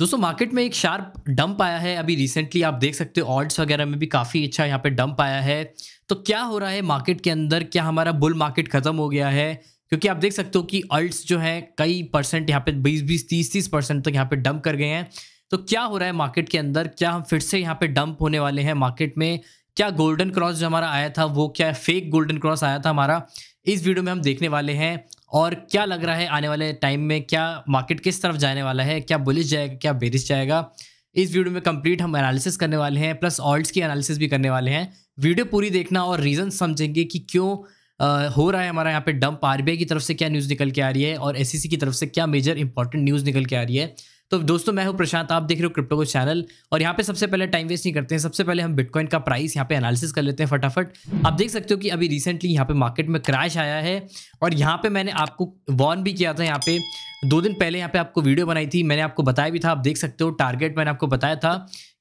दोस्तों मार्केट में एक शार्प डंप आया है अभी रिसेंटली आप देख सकते हो ऑर्ड्स वगैरह में भी काफ़ी अच्छा यहाँ पे डंप आया है तो क्या हो रहा है मार्केट के अंदर क्या हमारा बुल मार्केट खत्म हो गया है क्योंकि आप देख सकते हो कि अल्ट्स जो है कई परसेंट यहाँ पे 20 बीस तीस तीस परसेंट तक यहाँ पे डंप कर गए हैं तो क्या हो रहा है मार्केट के अंदर क्या हम फिर से यहाँ पे डंप होने वाले हैं मार्केट में क्या गोल्डन क्रॉस जो हमारा आया था वो क्या फेक गोल्डन क्रॉस आया था हमारा इस वीडियो में हम देखने वाले हैं और क्या लग रहा है आने वाले टाइम में क्या मार्केट किस तरफ जाने वाला है क्या बुलिश जाएगा क्या बेरिश जाएगा इस वीडियो में कंप्लीट हम एनालिसिस करने वाले हैं प्लस ऑल्ट्स की एनालिसिस भी करने वाले हैं वीडियो पूरी देखना और रीज़न समझेंगे कि क्यों आ, हो रहा है हमारा यहाँ पे डंप आरबीआई की तरफ से क्या न्यूज़ निकल के आ रही है और एस e की तरफ से क्या मेजर इंपॉर्टेंट न्यूज़ निकल के आ रही है तो दोस्तों मैं हूं प्रशांत आप देख रहे हो क्रिप्टो को चैनल और यहाँ पे सबसे पहले टाइम वेस्ट नहीं करते हैं सबसे पहले हम बिटकॉइन का प्राइस यहाँ पे एनालिसिस कर लेते हैं फटाफट आप देख सकते हो कि अभी रिसेंटली यहाँ पे मार्केट में क्रैश आया है और यहाँ पे मैंने आपको वॉर्न भी किया था यहाँ पे दो दिन पहले यहाँ पे आपको वीडियो बनाई थी मैंने आपको बताया भी था आप देख सकते हो टारगेट मैंने आपको बताया था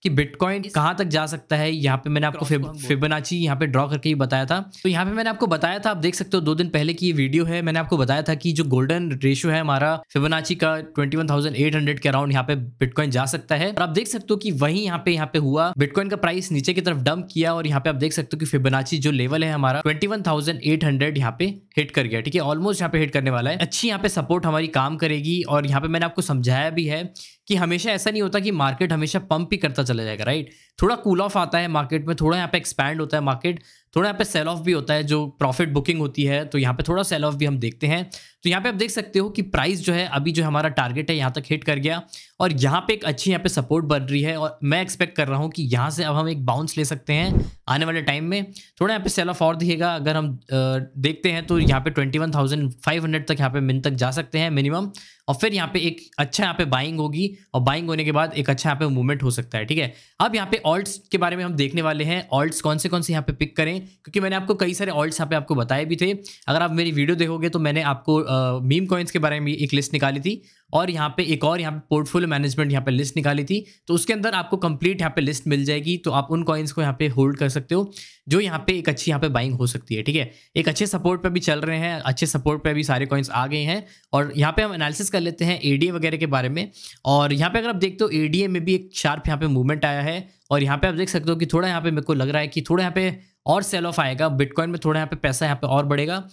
कि बिटकॉइन कहाँ तक जा सकता है यहाँ पे मैंने आपको फिब, फिबोनाची यहाँ पे ड्रॉ करके ही बताया था तो यहाँ पे मैंने आपको बताया था आप देख सकते हो दो दिन पहले की ये वीडियो है मैंने आपको बताया था कि जो गोल्डन रेशियो है हमारा फिबनाची का 21,800 के अराउंड यहाँ पे बिटकॉइन जा सकता है और आप देख सकते हो कि वही यहाँ पे यहाँ पे हुआ बिटकॉइन का प्राइस नीचे की तरफ डंप किया और यहाँ पे आप देख सकते हो कि फिबनाची जो लेवल है हमारा ट्वेंटी यहाँ पे हिट कर गया ठीक है ऑलमोस्ट यहाँ पे हिट करने वाला है अच्छी यहाँ पे सपोर्ट हमारी काम करेगी और यहाँ पे मैंने आपको समझाया भी है कि हमेशा ऐसा नहीं होता कि मार्केट हमेशा पंप ही करता चला जाएगा राइट थोड़ा कूल ऑफ आता है मार्केट में थोड़ा यहाँ पे एक्सपैंड होता है मार्केट थोड़ा यहाँ पे सेल ऑफ भी होता है जो प्रॉफिट बुकिंग होती है तो यहाँ पे थोड़ा सेल ऑफ भी हम देखते हैं तो यहाँ पे आप देख सकते हो कि प्राइस जो है अभी जो हमारा टारगेट है यहाँ तक हिट कर गया और यहाँ पे एक अच्छी यहाँ पे सपोर्ट बन रही है और मैं एक्सपेक्ट कर रहा हूँ कि यहाँ से अब हम एक बाउंस ले सकते हैं आने वाले टाइम में थोड़ा यहाँ पे सेल ऑफ और दिखेगा अगर हम देखते हैं तो यहाँ पे twenty one thousand five hundred तक यहाँ पे मिन तक जा सकते हैं मिनिमम और फिर यहाँ पे एक अच्छा यहाँ पे बाइंग होगी और बाइंग होने के बाद एक अच्छा यहाँ पे मूवमेंट हो सकता है ठीक है अब यहाँ पे ऑल्ट्स के बारे में हम देखने वाले हैं ऑल्ट्स कौन से कौन से यहाँ पे पिक करें क्योंकि मैंने आपको कई सारे ऑल्ट्स यहाँ पे आपको बताए भी थे अगर आप मेरी वीडियो देखोगे तो मैंने आपको मीम कॉइन्स के बारे में एक लिस्ट निकाली थी और यहाँ पे एक और यहाँ पे पोर्टफोलियो मैनेजमेंट यहाँ पे लिस्ट निकाली थी तो उसके अंदर आपको कंप्लीट यहाँ पे लिस्ट मिल जाएगी तो आप उन कॉइन्स को यहाँ पे होल्ड कर सकते हो जो यहाँ पे एक अच्छी यहाँ पे बाइंग हो सकती है ठीक है एक अच्छे सपोर्ट पर भी चल रहे हैं अच्छे सपोर्ट पर भी सारे कॉइन्स आ गए हैं और यहाँ पे हम एनालिसिस कर लेते हैं ए वगैरह के बारे में और यहाँ पे अगर आप देखते हो ए में भी एक शार्प यहाँ पे मूवमेंट आया है और यहाँ पे आप देख सकते हो कि थोड़ा यहाँ पे मेरे को लग रहा है कि थोड़ा यहाँ पे और सेल ऑफ आएगा बिटकॉइन में थोड़ा यहाँ पे पैसा यहाँ पे और बढ़ेगा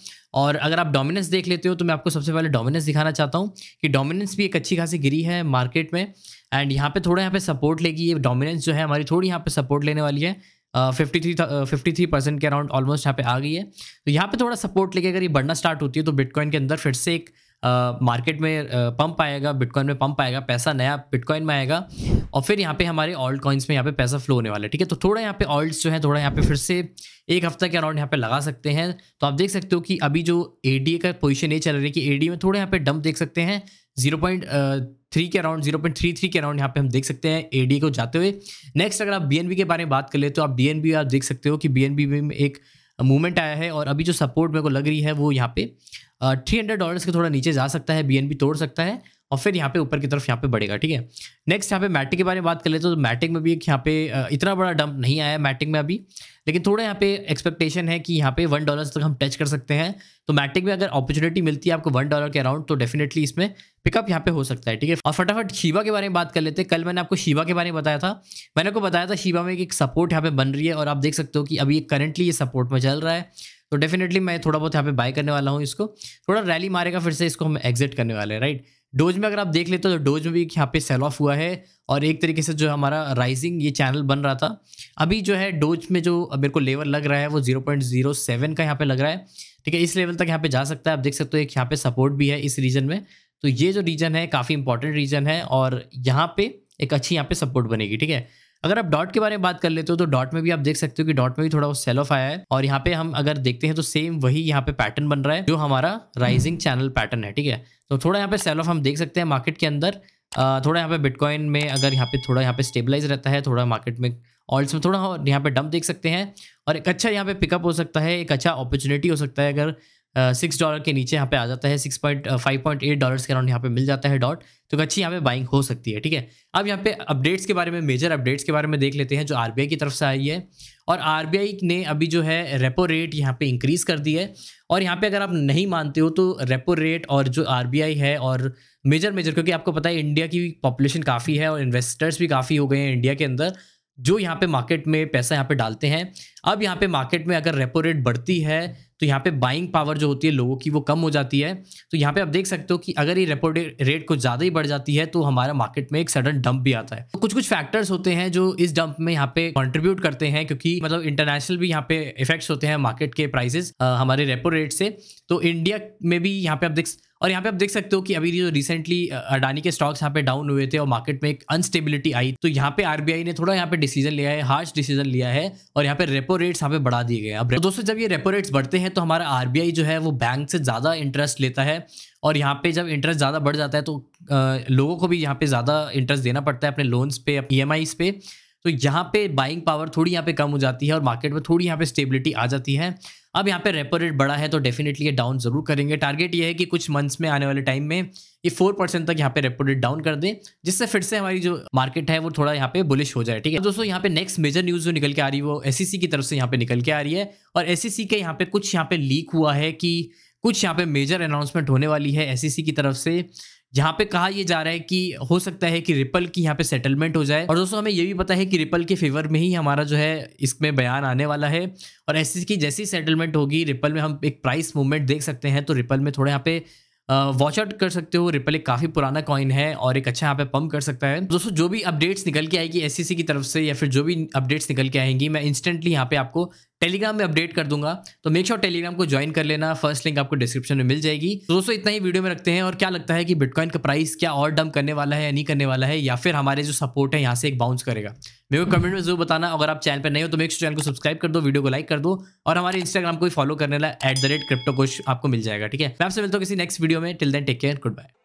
और अगर आप डोमिनेंस देख लेते हो तो मैं आपको सबसे पहले डोमिनेंस दिखाना चाहता हूँ कि डोमिनेंस भी एक अच्छी खासी गिरी है मार्केट में एंड यहाँ पे थोड़ा यहाँ पे सपोर्ट लेगी ये डोमिनेंस जो है हमारी थोड़ी यहाँ पे सपोर्ट लेने वाली है fifty three fifty three percent के अराउंड ऑलमोस्ट यहाँ पे आ गई है तो यहाँ पे थोड़ा सपोर्ट लेके अगर ये बढ़ना स्टार्ट होती है तो बिटकॉइन के अंदर फिर से एक मार्केट में पंप आएगा बिटकॉइन में पंप आएगा पैसा नया बिटकॉइन में आएगा और फिर यहाँ पे हमारे ऑल्ड कॉइन्स में यहाँ पे पैसा फ्लो होने वाला है ठीक है तो थोड़ा यहाँ पे ऑल्ड्स जो है थोड़ा यहाँ पे फिर से एक हफ्ता के अराउंड यहाँ पे लगा सकते हैं तो आप देख सकते हो कि अभी जो ए का पोजिशन ये चल रही है कि ए में थोड़ा यहाँ पे डंप देख सकते हैं जीरो पॉइंट थ्री के around zero point three three के अराउंड यहाँ पे हम देख सकते हैं ए को जाते हुए नेक्स्ट अगर आप बी के बारे में बात कर ले तो आप बी आप देख सकते हो कि बी में एक मूवमेंट आया है और अभी जो सपोर्ट मेरे को लग रही है वो यहाँ पे थ्री हंड्रेड डॉलर्स के थोड़ा नीचे जा सकता है बी तोड़ सकता है और फिर यहाँ पे ऊपर की तरफ यहाँ पे बढ़ेगा ठीक है नेक्स्ट यहाँ पे मैटिक के बारे में बात कर लेते तो मैटिक में भी यहाँ पे इतना बड़ा डंप नहीं आया मैटिक में अभी लेकिन थोड़ा यहाँ पे एक्सपेक्टेशन है कि यहाँ पे वन डॉलर तक हम टच कर सकते हैं तो मैटिक में अगर अपॉर्चुनिटी मिलती है आपको वन डॉलर के अराउंड तो डेफिनेटली इसमें पिकअप यहाँ पे हो सकता है ठीक है और फटाफट शिवा के बारे में बात कर लेते हैं कल मैंने आपको शिवा के बारे में बताया था मैंने आपको बताया था शिवा में एक सपोर्ट यहाँ पे बन रही है और आप देख सकते हो कि अभी करंटली ये सपोर्ट में चल रहा है तो डेफिनेटली मैं थोड़ा बहुत यहाँ पे बाय करने वाला हूँ इसको थोड़ा रैली मारेगा फिर से इसको हम एग्जिट करने वाले हैं राइट डोज में अगर आप देख लेते हो तो डोज में भी यहाँ पे सेल ऑफ हुआ है और एक तरीके से जो हमारा राइजिंग ये चैनल बन रहा था अभी जो है डोज में जो मेरे को लेवल लग रहा है वो 0.07 का यहाँ पे लग रहा है ठीक है इस लेवल तक यहाँ पे जा सकता है आप देख सकते हो एक यहाँ पे सपोर्ट भी है इस रीजन में तो ये जो रीजन है काफ़ी इंपॉर्टेंट रीजन है और यहाँ पे एक अच्छी यहाँ पे सपोर्ट बनेगी ठीक है अगर आप डॉट के बारे में बात कर लेते हो तो डॉट में भी आप देख सकते हो कि डॉट में भी थोड़ा सेल ऑफ आया है और यहाँ पे हम अगर देखते हैं तो सेम वही यहाँ पे पैटर्न बन रहा है जो हमारा राइजिंग चैनल पैटर्न है ठीक है तो थोड़ा यहाँ पे सेल ऑफ हम देख सकते हैं मार्केट के अंदर थोड़ा यहाँ पे बिटकॉइन में अगर यहाँ पे थोड़ा यहाँ पे स्टेबलाइज रहता है थोड़ा मार्केट में ऑल्स में थोड़ा यहाँ पे डंप देख सकते हैं और एक अच्छा यहाँ पे पिकअप हो सकता है एक अच्छा अपॉर्चुनिटी हो सकता है अगर सिक्स डॉलर के नीचे यहाँ पे आ जाता है six point five point eight dollar के अराउंड यहाँ पे मिल जाता है डॉट तो अच्छी यहाँ पे बाइंग हो सकती है ठीक है अब यहाँ पे अपडेट्स के बारे में मेजर अपडेट्स के बारे में देख लेते हैं जो आरबीआई की तरफ से आई है और आरबीआई ने अभी जो है रेपो रेट यहाँ पे इंक्रीज़ कर दी है और यहाँ पे अगर आप नहीं मानते हो तो रेपो रेट और जो आर है और मेजर मेजर क्योंकि आपको पता है इंडिया की पॉपुलेशन काफ़ी है और इन्वेस्टर्स भी काफ़ी हो गए हैं इंडिया के अंदर जो यहाँ पे मार्केट में पैसा यहाँ पे डालते हैं अब यहाँ पे मार्केट में अगर रेपो रेट बढ़ती है तो यहाँ पे बाइंग पावर जो होती है लोगों की वो कम हो जाती है तो यहाँ पे आप देख सकते हो कि अगर ये रेपो रेट कुछ ज़्यादा ही बढ़ जाती है तो हमारा मार्केट में एक सडन डंप भी आता है तो कुछ कुछ फैक्टर्स होते हैं जो इस डंप में यहाँ पे कॉन्ट्रीब्यूट करते हैं क्योंकि मतलब इंटरनेशनल भी यहाँ पे इफेक्ट्स होते हैं मार्केट के प्राइसेस हमारे रेपो रेट से तो इंडिया में भी यहाँ पे आप देख और यहाँ पे आप देख सकते हो कि अभी जो रिसेंटली अडानी के स्टॉक्स यहाँ पे डाउन हुए थे और मार्केट में एक अनस्टेबिलिटी आई तो यहाँ पे आरबीआई ने थोड़ा यहाँ पे डिसीजन लिया है हार्श डिसीजन लिया है और यहाँ पे रेपो रेट्स यहाँ पे बढ़ा दिए गए अब तो दोस्तों जब ये रेपो रेट्स बढ़ते हैं तो हमारा आर जो है वो बैंक से ज़्यादा इंटरेस्ट लेता है और यहाँ पे जब इंटरेस्ट ज़्यादा बढ़ जाता है तो आ, लोगों को भी यहाँ पे ज़्यादा इंटरेस्ट देना पड़ता है अपने लोन्स पे ई एम e पे तो यहाँ पे बाइंग पावर थोड़ी यहाँ पे कम हो जाती है और मार्केट में थोड़ी यहाँ पे स्टेबिलिटी आ जाती है अब यहाँ पे रेपो रेट बढ़ा है तो डेफिनेटली ये डाउन जरूर करेंगे टारगेट ये है कि कुछ मंथ्स में आने वाले टाइम में ये फोर परसेंट तक यहाँ पे रेपो रेट डाउन कर दें जिससे फिर से हमारी जो मार्केट है वो थोड़ा यहाँ पे बुलिश हो जाए ठीक है दोस्तों यहाँ पे नेक्स्ट मेजर न्यूज़ जो निकल के आ रही है वो एस की तरफ से यहाँ पे निकल के आ रही है और एस के यहाँ पे कुछ यहाँ पे लीक हुआ है कि कुछ यहाँ पे मेजर अनाउंसमेंट होने वाली है एस की तरफ से यहाँ पे कहा यह जा रहा है कि हो सकता है कि रिपल की यहाँ पे सेटलमेंट हो जाए और दोस्तों हमें यह भी पता है कि रिपल के फेवर में ही हमारा जो है इसमें बयान आने वाला है और ऐसी की जैसी सेटलमेंट होगी रिपल में हम एक प्राइस मूवमेंट देख सकते हैं तो रिपल में थोड़ा यहाँ पे वॉच आउट कर सकते हो रिपल एक काफ़ी पुराना कॉइन है और एक अच्छा यहाँ पे पंप कर सकता है दोस्तों जो भी अपडेट्स निकल के आएगी एस की तरफ से या फिर जो भी अपडेट्स निकल के आएंगी मैं इंस्टेंटली यहाँ पे आपको टेलीग्राम में अपडेट कर दूंगा तो मेक श्योर टेलीग्राम को ज्वाइन कर लेना फर्स्ट लिंक आपको डिस्क्रिप्शन में मिल जाएगी तो दोस्तों इतना ही वीडियो में रखते हैं और क्या लगता है कि बिटकॉइन का प्राइस क्या और डम करने वाला है या नहीं करने वाला है या फिर हमारे जो सपोर्ट है यहाँ से एक बाउंस करेगा मेरे को कमेंट में जरूर बताना अगर आप चैनल पर नहीं हो तो मेरे चैनल को सब्सक्राइब कर दो वीडियो को लाइक कर दो और हमारे इंस्टाग्राम को भी फॉलो करने ला at the rate crypto coach आपको मिल जाएगा ठीक है मैं आपसे मिलता हूँ किसी नेक्स्ट वीडियो में till then take care good bye